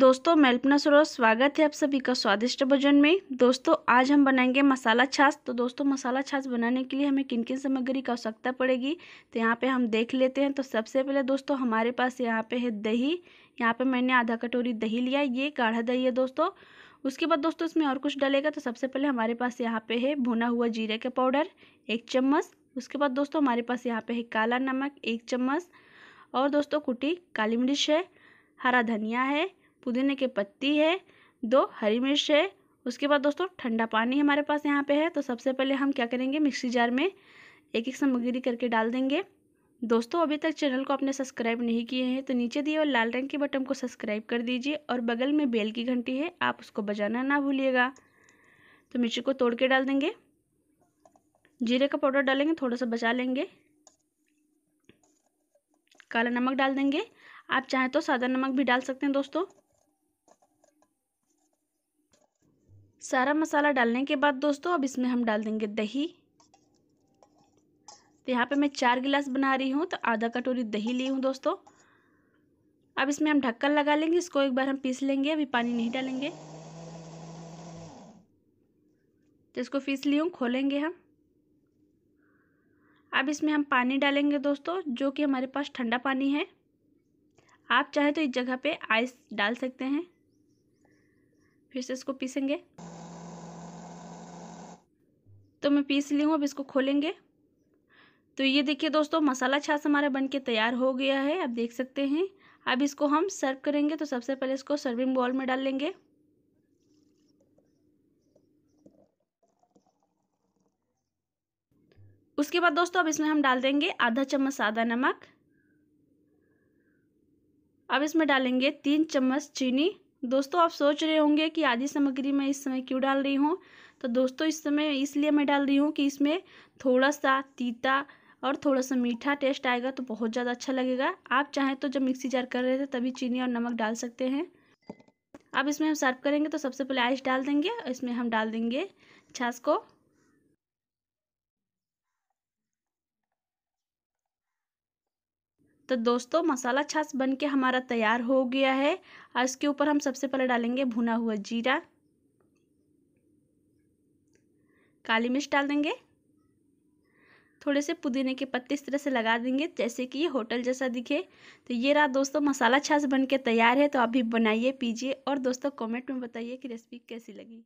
दोस्तों मैं अल्पना सरोज स्वागत है आप सभी का स्वादिष्ट भोजन में दोस्तों आज हम बनाएंगे मसाला छाछ तो दोस्तों मसाला छाछ बनाने के लिए हमें किन किन सामग्री की आवश्यकता पड़ेगी तो यहाँ पे हम देख लेते हैं तो सबसे पहले दोस्तों हमारे पास यहाँ पे है दही यहाँ पे मैंने आधा कटोरी दही लिया ये गाढ़ा दही है दोस्तों उसके बाद दोस्तों इसमें और कुछ डलेगा तो सबसे पहले हमारे पास यहाँ पर है भुना हुआ जीरे का पाउडर एक चम्मच उसके बाद दोस्तों हमारे पास यहाँ पर है काला नमक एक चम्मच और दोस्तों कुटी काली मिर्च है हरा धनिया है पुदीने की पत्ती है दो हरी मिर्च है उसके बाद दोस्तों ठंडा पानी हमारे पास यहाँ पे है तो सबसे पहले हम क्या करेंगे मिक्सी जार में एक एक सामग्री करके डाल देंगे दोस्तों अभी तक चैनल को आपने सब्सक्राइब नहीं किए हैं तो नीचे दिए और लाल रंग के बटन को सब्सक्राइब कर दीजिए और बगल में बेल की घंटी है आप उसको बजाना ना भूलिएगा तो मिर्ची को तोड़ के डाल देंगे जीरे का पाउडर डालेंगे थोड़ा सा बचा लेंगे काला नमक डाल देंगे आप चाहें तो सादा नमक भी डाल सकते हैं दोस्तों सारा मसाला डालने के बाद दोस्तों अब इसमें हम डाल देंगे दही तो यहाँ पे मैं चार गिलास बना रही हूँ तो आधा कटोरी दही ली हूँ दोस्तों अब इसमें हम ढक्कन लगा लेंगे इसको एक बार हम पीस लेंगे अभी पानी नहीं डालेंगे तो इसको पीस ली हूँ खोलेंगे हम अब इसमें हम पानी डालेंगे दोस्तों जो कि हमारे पास ठंडा पानी है आप चाहें तो इस जगह पे आइस डाल सकते हैं फिर से इसको पीसेंगे तो मैं पीस ली हूँ अब इसको खोलेंगे तो ये देखिए दोस्तों मसाला छाछ हमारा बनके तैयार हो गया है आप देख सकते हैं अब इसको हम सर्व करेंगे तो सबसे पहले इसको सर्विंग बॉल में डाल लेंगे उसके बाद दोस्तों अब इसमें हम डाल देंगे आधा चम्मच सादा नमक अब इसमें डालेंगे तीन चम्मच चीनी दोस्तों आप सोच रहे होंगे कि आधी सामग्री मैं इस समय क्यों डाल रही हूँ तो दोस्तों इस समय इसलिए मैं डाल रही हूँ कि इसमें थोड़ा सा तीता और थोड़ा सा मीठा टेस्ट आएगा तो बहुत ज़्यादा अच्छा लगेगा आप चाहें तो जब मिक्सी जार कर रहे थे तभी चीनी और नमक डाल सकते हैं अब इसमें हम सर्व करेंगे तो सबसे पहले आइस डाल देंगे इसमें हम डाल देंगे छाछ को तो दोस्तों मसाला छाछ बन के हमारा तैयार हो गया है और इसके ऊपर हम सबसे पहले डालेंगे भुना हुआ जीरा काली मिर्च डाल देंगे थोड़े से पुदीने के पत्ते इस तरह से लगा देंगे जैसे कि ये होटल जैसा दिखे तो ये रहा दोस्तों मसाला छाछ बन के तैयार है तो आप भी बनाइए पीजिए और दोस्तों कमेंट में बताइए कि रेसिपी कैसी लगी